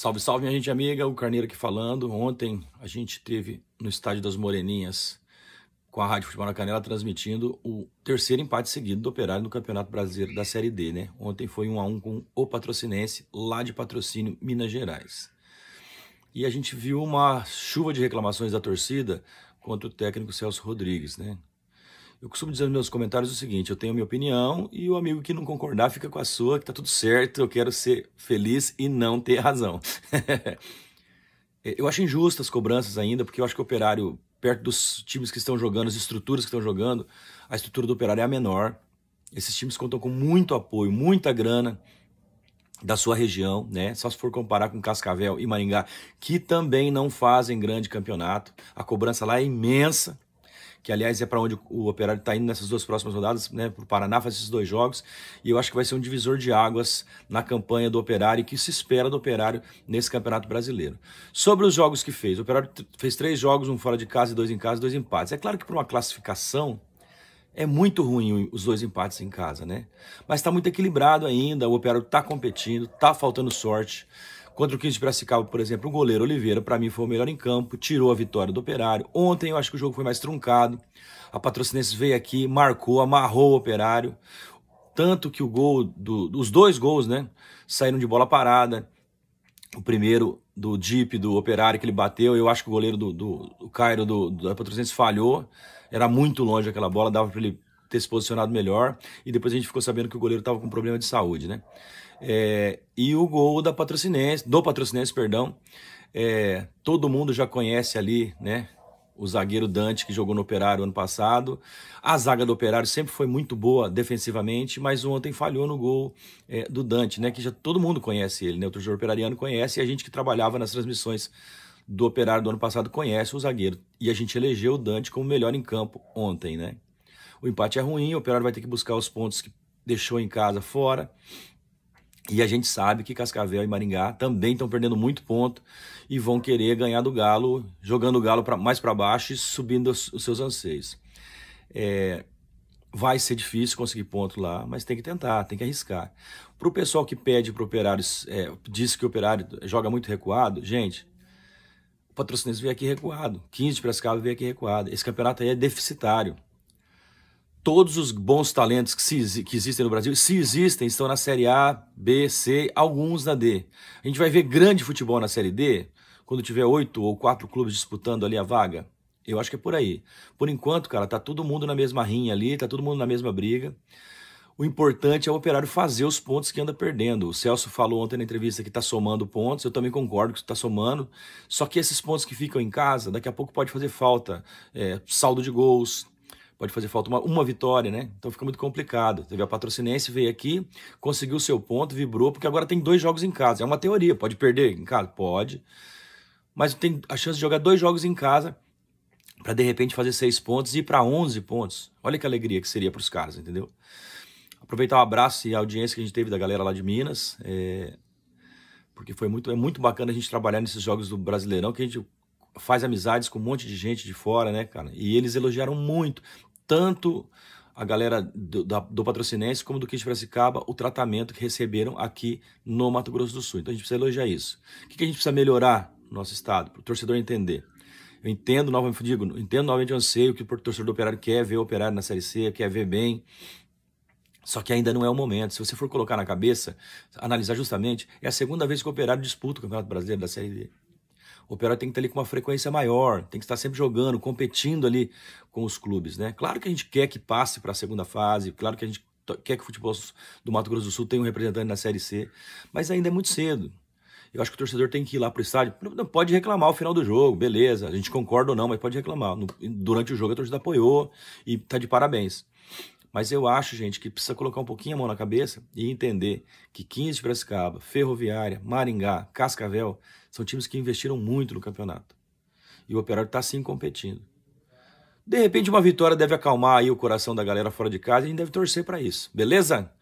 Salve, salve, minha gente amiga, o Carneiro aqui falando. Ontem a gente teve no Estádio das Moreninhas, com a Rádio Futebol na Canela, transmitindo o terceiro empate seguido do Operário no Campeonato Brasileiro da Série D, né? Ontem foi um a um com o Patrocinense, lá de Patrocínio, Minas Gerais. E a gente viu uma chuva de reclamações da torcida contra o técnico Celso Rodrigues, né? Eu costumo dizer nos meus comentários o seguinte: eu tenho a minha opinião e o amigo que não concordar fica com a sua, que tá tudo certo, eu quero ser feliz e não ter razão. eu acho injustas as cobranças ainda, porque eu acho que o operário, perto dos times que estão jogando, as estruturas que estão jogando, a estrutura do operário é a menor. Esses times contam com muito apoio, muita grana da sua região, né? Só se for comparar com Cascavel e Maringá, que também não fazem grande campeonato. A cobrança lá é imensa que aliás é para onde o Operário está indo nessas duas próximas rodadas, né, para o Paraná fazer esses dois jogos, e eu acho que vai ser um divisor de águas na campanha do Operário e que se espera do Operário nesse Campeonato Brasileiro. Sobre os jogos que fez, o Operário fez três jogos, um fora de casa, e dois em casa, dois empates. É claro que para uma classificação é muito ruim os dois empates em casa, né? Mas está muito equilibrado ainda, o Operário está competindo, está faltando sorte. Contra o 15 de Piracicaba, por exemplo, o goleiro Oliveira, para mim, foi o melhor em campo, tirou a vitória do Operário. Ontem eu acho que o jogo foi mais truncado. A Patrocinense veio aqui, marcou, amarrou o Operário. Tanto que o gol, do, os dois gols, né, saíram de bola parada. O primeiro do Jeep, do Operário, que ele bateu, eu acho que o goleiro do, do, do Cairo, do, da Patrocinense, falhou. Era muito longe aquela bola, dava para ele ter se posicionado melhor. E depois a gente ficou sabendo que o goleiro estava com problema de saúde, né? É, e o gol da patrocinense, do patrocinense, perdão. É, todo mundo já conhece ali, né? O zagueiro Dante, que jogou no Operário ano passado. A zaga do Operário sempre foi muito boa defensivamente, mas ontem falhou no gol é, do Dante, né? Que já todo mundo conhece ele, né? O torcedor operariano conhece e a gente que trabalhava nas transmissões do Operário do ano passado conhece o zagueiro. E a gente elegeu o Dante como melhor em campo ontem, né? O empate é ruim, o Operário vai ter que buscar os pontos que deixou em casa fora. E a gente sabe que Cascavel e Maringá também estão perdendo muito ponto e vão querer ganhar do Galo, jogando o Galo pra, mais para baixo e subindo os, os seus anseios. É, vai ser difícil conseguir ponto lá, mas tem que tentar, tem que arriscar. Para o pessoal que pede para operários, é, diz que o operário joga muito recuado, gente, o patrocinense veio aqui recuado, 15 de Piracicaba veio aqui recuado. Esse campeonato aí é deficitário todos os bons talentos que, se, que existem no Brasil, se existem, estão na Série A, B, C, alguns na D. A gente vai ver grande futebol na Série D quando tiver oito ou quatro clubes disputando ali a vaga? Eu acho que é por aí. Por enquanto, cara, tá todo mundo na mesma rinha ali, tá todo mundo na mesma briga. O importante é o operário fazer os pontos que anda perdendo. O Celso falou ontem na entrevista que está somando pontos, eu também concordo que está somando. Só que esses pontos que ficam em casa, daqui a pouco pode fazer falta. É, saldo de gols, pode fazer falta uma, uma vitória, né? Então fica muito complicado. Teve a Patrocinense, veio aqui, conseguiu seu ponto, vibrou, porque agora tem dois jogos em casa. É uma teoria, pode perder em casa? Pode. Mas tem a chance de jogar dois jogos em casa para de repente fazer seis pontos e ir para 11 pontos. Olha que alegria que seria para os caras, entendeu? Aproveitar o abraço e a audiência que a gente teve da galera lá de Minas, é... porque foi muito, é muito bacana a gente trabalhar nesses jogos do Brasileirão, que a gente faz amizades com um monte de gente de fora, né, cara? E eles elogiaram muito tanto a galera do, da, do Patrocinense como do Kit Piracicaba o tratamento que receberam aqui no Mato Grosso do Sul. Então a gente precisa elogiar isso. O que, que a gente precisa melhorar no nosso estado, para o torcedor entender? Eu entendo, novamente, digo, entendo novamente o anseio que o torcedor do operário quer ver o operário na Série C, quer ver bem, só que ainda não é o momento. Se você for colocar na cabeça, analisar justamente, é a segunda vez que o Operário disputa o Campeonato Brasileiro da Série D o operário tem que estar ali com uma frequência maior, tem que estar sempre jogando, competindo ali com os clubes, né? Claro que a gente quer que passe para a segunda fase, claro que a gente quer que o futebol do Mato Grosso do Sul tenha um representante na Série C, mas ainda é muito cedo. Eu acho que o torcedor tem que ir lá para o estádio. Não pode reclamar ao final do jogo, beleza. A gente concorda ou não, mas pode reclamar. Durante o jogo a torcida apoiou e tá de parabéns. Mas eu acho, gente, que precisa colocar um pouquinho a mão na cabeça e entender que 15 de Piracicaba, Ferroviária, Maringá, Cascavel são times que investiram muito no campeonato. E o Operário está sim competindo. De repente, uma vitória deve acalmar aí o coração da galera fora de casa e a gente deve torcer para isso. Beleza?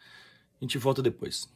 A gente volta depois.